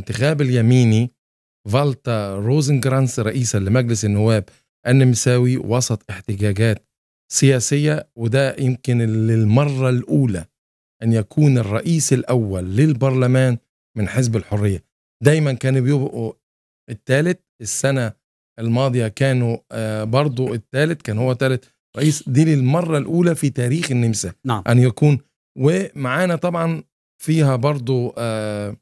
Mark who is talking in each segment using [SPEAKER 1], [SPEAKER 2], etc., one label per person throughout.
[SPEAKER 1] انتخاب اليميني فالتا روزنجرانس رئيسا لمجلس النواب النمساوي وسط احتجاجات سياسية وده يمكن للمرة الأولى أن يكون الرئيس الأول للبرلمان من حزب الحرية دايما كانوا بيبقوا الثالث السنة الماضية كانوا آه، برضو الثالث كان هو ثالث رئيس دي للمرة الأولى في تاريخ النمسا نعم. أن يكون ومعانا طبعا فيها برضو آه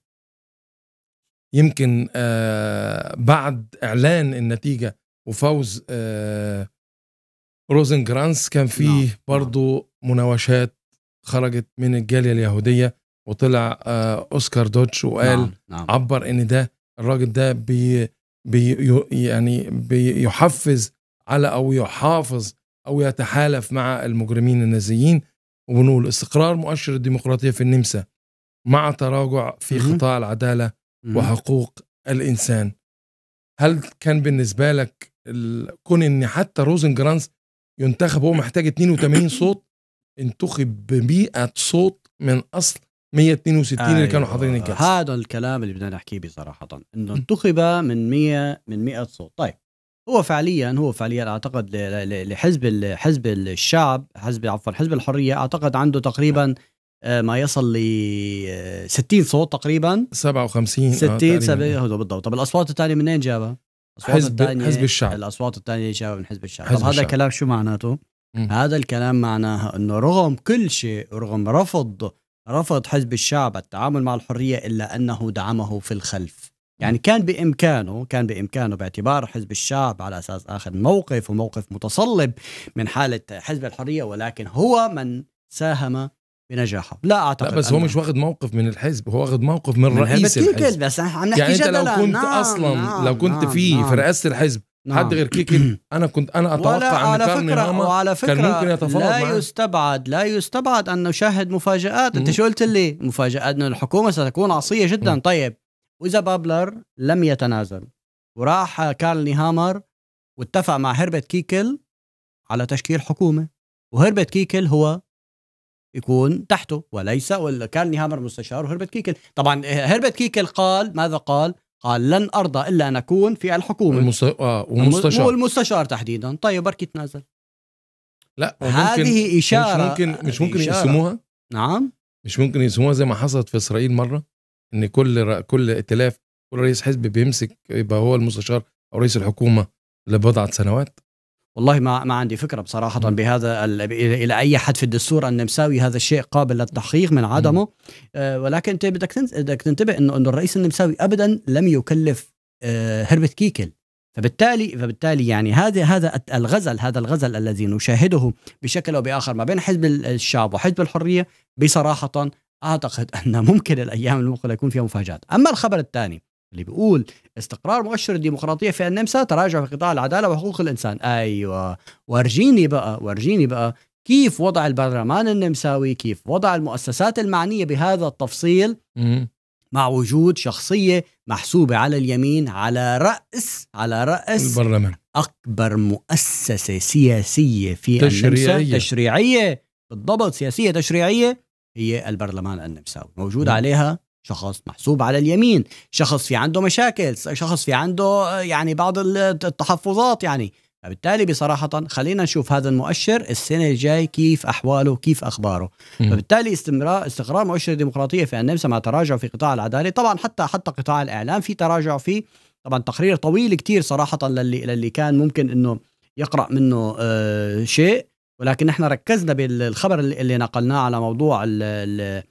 [SPEAKER 1] يمكن آه، بعد اعلان النتيجه وفوز آه، روزنجرانس كان فيه نعم، نعم. برضه مناوشات خرجت من الجاليه اليهوديه وطلع آه، اوسكار دوتش وقال نعم. نعم. عبر ان ده الراجل ده بي بي يعني بيحفز على او يحافظ او يتحالف مع المجرمين النازيين وبنقول استقرار مؤشر الديمقراطيه في النمسا مع تراجع في قطاع العداله وحقوق الانسان هل كان بالنسبه لك كون ان حتى روزن جرانس ينتخب هو محتاج 82 صوت انتخب ب 100 صوت من اصل 162 أيوة. اللي كانوا حاضرين أيوة، الجلسه هذا
[SPEAKER 2] الكلام اللي بدنا نحكيه بصراحه انه انتخب من 100 من 100 صوت طيب هو فعليا هو فعليا اعتقد لحزب حزب الشعب حزب عفوا حزب الحريه اعتقد عنده تقريبا نعم. آه، ما يصل ل 60 آه، صوت تقريبا 57 60 70 بالضبط طب الاصوات الثانيه منين جابها؟
[SPEAKER 1] حزب حزب
[SPEAKER 2] الشعب الاصوات الثانيه جابها من حزب الشعب حزب طب هذا الكلام شو معناته؟ مم. هذا الكلام معناه انه رغم كل شيء رغم رفض رفض حزب الشعب التعامل مع الحريه الا انه دعمه في الخلف يعني كان بامكانه كان بامكانه باعتبار حزب الشعب على اساس اخذ موقف وموقف متصلب من حاله حزب الحريه ولكن هو من ساهم
[SPEAKER 1] بنجاحه لا اعتقد لا بس هو مش واخد موقف من الحزب هو واخد موقف من, من رئيس الحزب
[SPEAKER 2] بس عم نحكي يعني انت لو كنت نعم اصلا نعم
[SPEAKER 1] لو كنت نعم في نعم في رئاسه الحزب نعم. حد غير كيكل انا كنت انا اتوقع ان كان وعلى فكرة كان ممكن يتفاوض لا
[SPEAKER 2] يستبعد لا يستبعد ان نشاهد مفاجات انت شو قلت لي مفاجات انه الحكومه ستكون عصيه جدا طيب واذا بابلر لم يتنازل وراح كارل نيهامر واتفق مع هربت كيكل على تشكيل حكومه وهربت كيكل هو يكون تحته وليس ولا كان نيهامر مستشار وهربت كيكل طبعا آه، هربت كيكل قال ماذا قال قال لن ارضى الا ان اكون في الحكومه المس... آه ومستشار والمستشار تحديدا طيب بركي تنازل
[SPEAKER 1] لا هذه اشاره مش ممكن مش ممكن يقسموها نعم مش ممكن يقسموها زي ما حصلت في اسرائيل مره ان كل كل ائتلاف كل رئيس حزب بيمسك يبقى هو المستشار او رئيس الحكومه لبضعه سنوات
[SPEAKER 2] والله ما ما عندي فكره بصراحه م. بهذا الى اي حد في الدستور النمساوي هذا الشيء قابل للتحقيق من عدمه آه ولكن انت بدك تنتبه انه انه الرئيس النمساوي ابدا لم يكلف آه هربت كيكل فبالتالي فبالتالي يعني هذا هذا الغزل هذا الغزل الذي نشاهده بشكل او باخر ما بين حزب الشعب وحزب الحريه بصراحه اعتقد ان ممكن الايام المقبله يكون فيها مفاجات، اما الخبر الثاني اللي بيقول استقرار مؤشر الديمقراطيه في النمسا تراجع في قطاع العداله وحقوق الانسان ايوه ورجيني بقى ورجيني بقى كيف وضع البرلمان النمساوي كيف وضع المؤسسات المعنيه بهذا التفصيل مع وجود شخصيه محسوبه على اليمين على راس على راس البرلمان اكبر مؤسسه سياسيه في تشريعية. النمسا تشريعيه بالضبط سياسيه تشريعيه هي البرلمان النمساوي موجود عليها شخص محسوب على اليمين شخص في عنده مشاكل شخص في عنده آه، يعني بعض التحفظات يعني فبالتالي بصراحة خلينا نشوف هذا المؤشر السنة الجاي كيف أحواله كيف أخباره فبالتالي استمرار استقرار مؤشر الديمقراطية في النمسا مع تراجع في قطاع العدالة طبعا حتى حتى قطاع الإعلام في تراجع فيه طبعا تقرير طويل كتير صراحة للي, للي كان ممكن أنه يقرأ منه آه شيء ولكن احنا ركزنا بالخبر اللي, اللي نقلناه على موضوع ال ال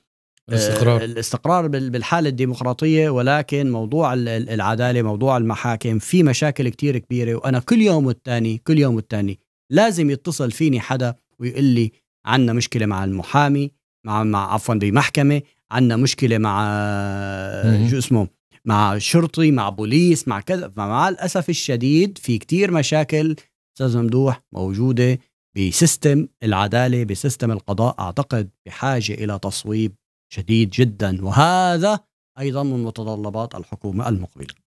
[SPEAKER 2] الاستقرار آه، الاستقرار بالحاله الديمقراطيه ولكن موضوع العداله موضوع المحاكم في مشاكل كتير كبيره وانا كل يوم والتاني كل يوم والتاني لازم يتصل فيني حدا ويقول لي عندنا مشكله مع المحامي مع مع عفوا بمحكمه عندنا مشكله مع آه، شو اسمه مع شرطي مع بوليس مع كذا مع الاسف الشديد في كتير مشاكل استاذ ممدوح موجوده بسيستم العداله بسيستم القضاء اعتقد بحاجه الى تصويب شديد جدا وهذا ايضا من متطلبات الحكومه المقبله.